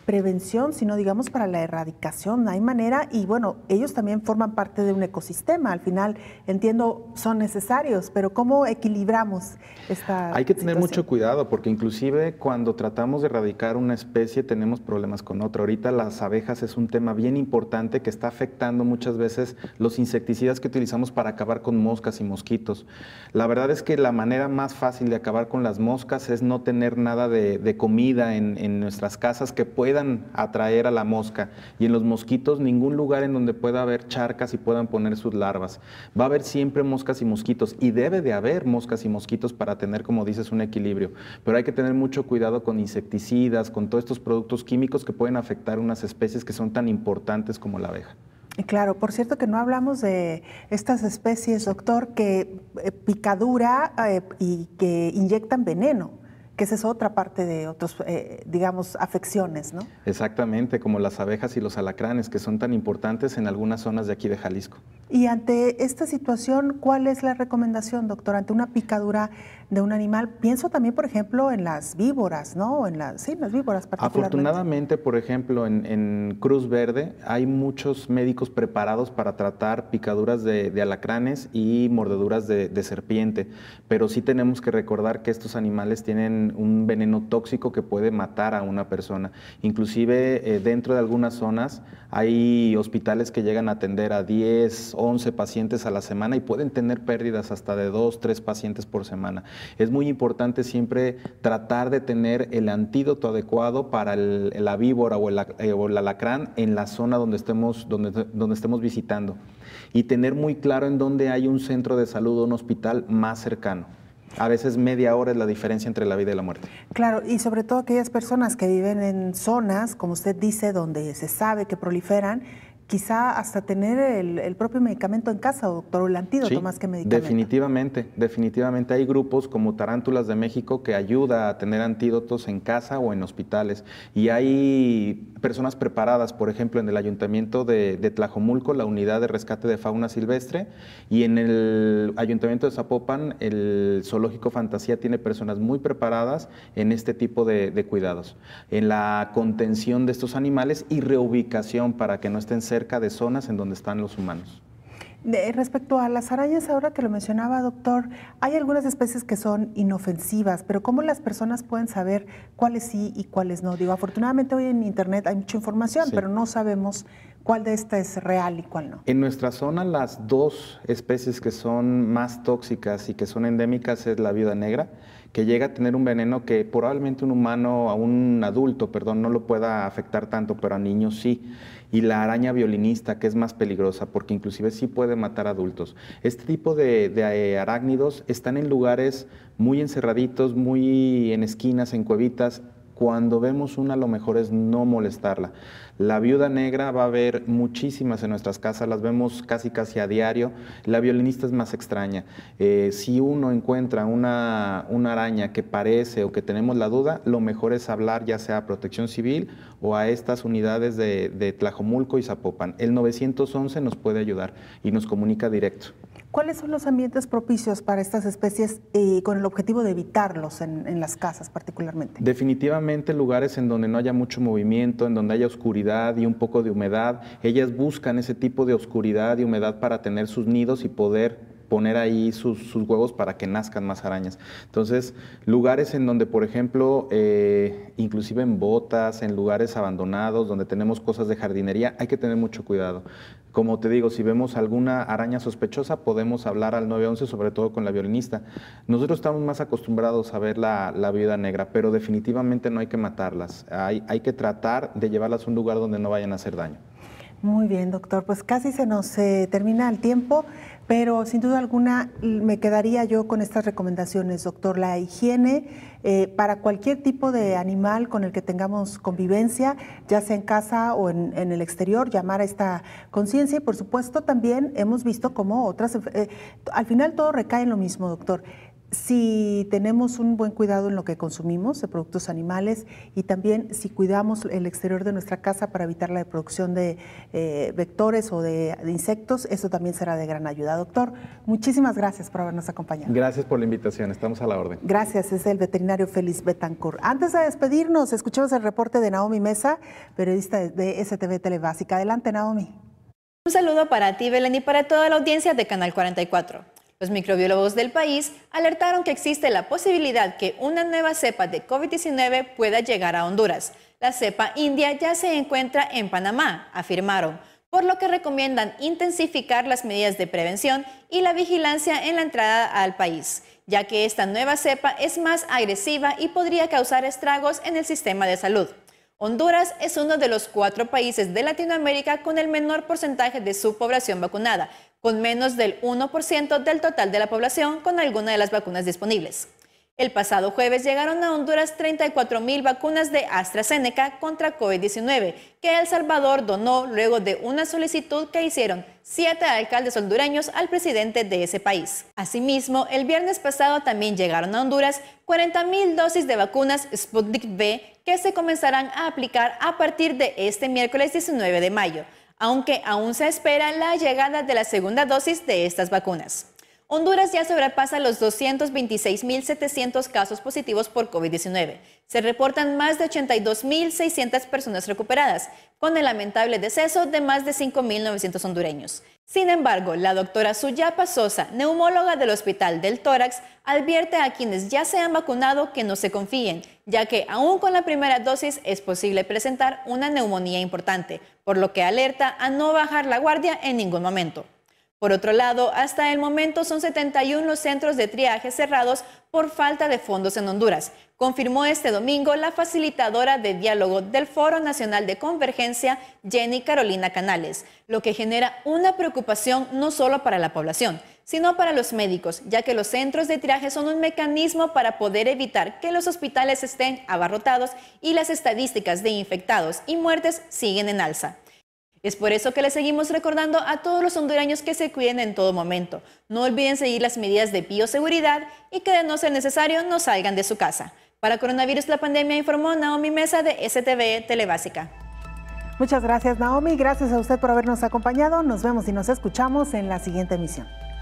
prevención, sino digamos para la erradicación. Hay manera y bueno, ellos también forman parte de un ecosistema. Al final, entiendo, son necesarios, pero ¿cómo equilibramos esta... Hay que tener mucho cuidado porque inclusive cuando tratamos de erradicar una especie tenemos problemas con otra. Ahorita las abejas es un tema bien importante que está afectando muchas veces los insecticidas que utilizamos para acabar con moscas y mosquitos. La verdad es que la manera más fácil de acabar con las moscas es no tener nada de, comida en, nuestras casas que pueda puedan atraer a la mosca. Y en los mosquitos, ningún lugar en donde pueda haber charcas y puedan poner sus larvas. Va a haber siempre moscas y mosquitos y debe de haber moscas y mosquitos para tener, como dices, un equilibrio. Pero hay que tener mucho cuidado con insecticidas, con todos estos productos químicos que pueden afectar unas especies que son tan importantes como la abeja. Claro, por cierto que no hablamos de estas especies, doctor, que eh, picadura eh, y que inyectan veneno que esa es otra parte de otros, eh, digamos, afecciones, ¿no? Exactamente, como las abejas y los alacranes, que son tan importantes en algunas zonas de aquí de Jalisco. Y ante esta situación, ¿cuál es la recomendación, doctor? Ante una picadura de un animal. Pienso también, por ejemplo, en las víboras, ¿no? En las, sí, las víboras particularmente. Afortunadamente, por ejemplo, en, Cruz Verde hay muchos médicos preparados para tratar picaduras de, de alacranes y mordeduras de, de, serpiente, pero sí tenemos que recordar que estos animales tienen un veneno tóxico que puede matar a una persona. Inclusive eh, dentro de algunas zonas hay hospitales que llegan a atender a 10, 11 pacientes a la semana y pueden tener pérdidas hasta de 2, 3 pacientes por semana. Es muy importante siempre tratar de tener el antídoto adecuado para la víbora eh, o el, alacrán en la zona donde estemos, donde estemos visitando y tener muy claro en dónde hay un centro de salud o un hospital más cercano. A veces media hora es la diferencia entre la vida y la muerte. Claro, y sobre todo aquellas personas que viven en zonas, como usted dice, donde se sabe que proliferan quizá hasta tener el, propio medicamento en casa, doctor, o el antídoto más que medicamento. Definitivamente, definitivamente hay grupos como Tarántulas de México que ayuda a tener antídotos en casa o en hospitales. Y hay personas preparadas, por ejemplo, en el Ayuntamiento de, Tlajomulco, la unidad de rescate de fauna silvestre, y en el Ayuntamiento de Zapopan, el Zoológico Fantasía tiene personas muy preparadas en este tipo de, de cuidados, en la contención de estos animales y reubicación para que no estén cerca de zonas en donde están los humanos. respecto a las arañas, ahora que lo mencionaba, doctor, hay algunas especies que son inofensivas, pero ¿cómo las personas pueden saber cuáles sí y cuáles no? Digo, afortunadamente hoy en Internet hay mucha información, pero no sabemos cuál de esta es real y cuál no. En nuestra zona, las dos especies que son más tóxicas y que son endémicas es la viuda negra, que llega a tener un veneno que probablemente un humano, a un adulto, perdón, no lo pueda afectar tanto, pero a niños sí y la araña violinista, que es más peligrosa, porque inclusive sí puede matar adultos. Este tipo de, de eh, arácnidos están en lugares muy encerraditos, muy en esquinas, en cuevitas, cuando vemos una, lo mejor es no molestarla. La viuda negra va a haber muchísimas en nuestras casas, las vemos casi casi a diario. La violinista es más extraña. Eh, si uno encuentra una, araña que parece o que tenemos la duda, lo mejor es hablar ya sea a Protección Civil o a estas unidades de, de Tlajomulco y Zapopan. El 911 nos puede ayudar y nos comunica directo. ¿Cuáles son los ambientes propicios para estas especies y eh, con el objetivo de evitarlos en, en, las casas particularmente? Definitivamente lugares en donde no haya mucho movimiento, en donde haya oscuridad y un poco de humedad. Ellas buscan ese tipo de oscuridad y humedad para tener sus nidos y poder poner ahí sus, huevos para que nazcan más arañas. Entonces, lugares en donde, por ejemplo, eh, inclusive en botas, en lugares abandonados, donde tenemos cosas de jardinería, hay que tener mucho cuidado. Como te digo, si vemos alguna araña sospechosa, podemos hablar al 911, sobre todo con la violinista. Nosotros estamos más acostumbrados a ver la, la viuda negra, pero definitivamente no hay que matarlas. Hay, hay que tratar de llevarlas a un lugar donde no vayan a hacer daño. Muy bien, doctor. Pues casi se nos eh, termina el tiempo. Pero sin duda alguna me quedaría yo con estas recomendaciones, doctor. La higiene eh, para cualquier tipo de animal con el que tengamos convivencia, ya sea en casa o en, el exterior, llamar a esta conciencia. Y por supuesto también hemos visto cómo otras... Eh, al final todo recae en lo mismo, doctor si tenemos un buen cuidado en lo que consumimos de productos animales y también si cuidamos el exterior de nuestra casa para evitar la producción de eh, vectores o de, insectos, eso también será de gran ayuda. Doctor, muchísimas gracias por habernos acompañado. Gracias por la invitación, estamos a la orden. Gracias, es el veterinario Félix Betancourt. Antes de despedirnos, escuchemos el reporte de Naomi Mesa, periodista de STV Telebásica. Adelante, Naomi. Un saludo para ti, Belén, y para toda la audiencia de Canal 44. Los microbiólogos del país alertaron que existe la posibilidad que una nueva cepa de COVID-19 pueda llegar a Honduras. La cepa india ya se encuentra en Panamá, afirmaron, por lo que recomiendan intensificar las medidas de prevención y la vigilancia en la entrada al país, ya que esta nueva cepa es más agresiva y podría causar estragos en el sistema de salud. Honduras es uno de los cuatro países de Latinoamérica con el menor porcentaje de su población vacunada, con menos del 1% del total de la población con alguna de las vacunas disponibles. El pasado jueves llegaron a Honduras 34 mil vacunas de AstraZeneca contra COVID-19 que El Salvador donó luego de una solicitud que hicieron siete alcaldes hondureños al presidente de ese país. Asimismo, el viernes pasado también llegaron a Honduras 40 mil dosis de vacunas Sputnik V que se comenzarán a aplicar a partir de este miércoles 19 de mayo aunque aún se espera la llegada de la segunda dosis de estas vacunas. Honduras ya sobrepasa los 226.700 casos positivos por COVID-19. Se reportan más de 82.600 personas recuperadas, con el lamentable deceso de más de 5.900 hondureños. Sin embargo, la doctora Suyapa Sosa, neumóloga del Hospital del Tórax, advierte a quienes ya se han vacunado que no se confíen, ya que aún con la primera dosis es posible presentar una neumonía importante, por lo que alerta a no bajar la guardia en ningún momento. Por otro lado, hasta el momento son 71 los centros de triaje cerrados por falta de fondos en Honduras, confirmó este domingo la facilitadora de diálogo del Foro Nacional de Convergencia, Jenny Carolina Canales, lo que genera una preocupación no solo para la población, sino para los médicos, ya que los centros de triaje son un mecanismo para poder evitar que los hospitales estén abarrotados y las estadísticas de infectados y muertes siguen en alza. Es por eso que le seguimos recordando a todos los hondureños que se cuiden en todo momento. No olviden seguir las medidas de bioseguridad y que de no ser necesario no salgan de su casa. Para Coronavirus la Pandemia informó Naomi Mesa de STV Telebásica. Muchas gracias Naomi, gracias a usted por habernos acompañado. Nos vemos y nos escuchamos en la siguiente emisión.